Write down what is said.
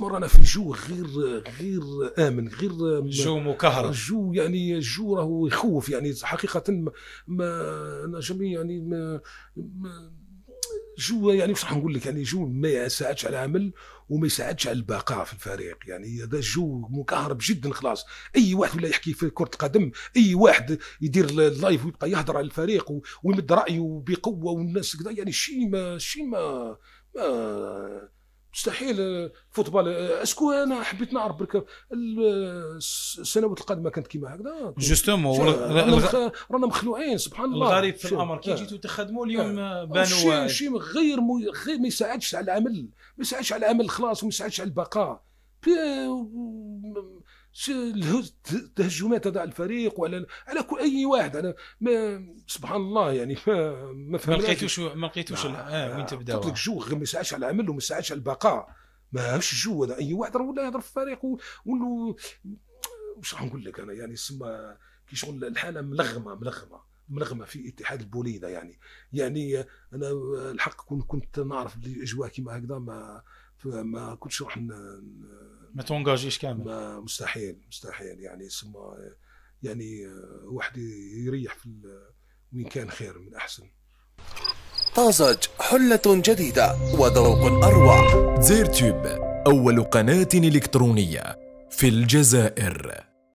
رانا في جو غير غير امن غير جو مكهرب جو يعني جو راهو يخوف يعني حقيقه ما, ما انا جميع يعني ما, ما جو يعني واش راح نقول لك يعني جو ما يساعدش على العمل وما يساعدش على البقاء في الفريق يعني هذا جو مكهرب جدا خلاص اي واحد ولا يحكي في كره قدم اي واحد يدير اللايف ويبقى يهضر على الفريق ويمد رايه بقوه والناس كذا يعني شيء ما شيء ما ما مستحيل آه، فوتبال آه، اسكو انا حبيت نعرف برك آه، السنوات القادمه كانت كيما هكذا جوستومون رانا مخلوعين سبحان الله الغريب في الامر كي جيتوا تخدموا اليوم بانوا شي شي غير غير ما يساعدش على العمل ما يساعدش على العمل خلاص وما يساعدش على البقاء تهجمات هذا الفريق ولا على كل اي واحد انا ما سبحان الله يعني ما ما لقيتوش ما لقيتوش نعم. آه وين نعم. تبدا تطلق جو ما يسعاش على العمل وما يسعاش على البقاء ما هوش الجو هذا اي واحد راه ولا يهضر في الفريق ولا واش راح نقول لك انا يعني سما كي شغل الحاله ملغمه ملغمه منغمه في اتحاد البوليده يعني يعني انا الحق كنت كنت نعرف بلي الاجواء كيما هكذا ما ما كنتش راح ما تونجاجيش كامل ما مستحيل مستحيل يعني سما يعني واحد يريح في وين كان خير من احسن طازج حلة جديدة وذوق أروع زير تيوب أول قناة إلكترونية في الجزائر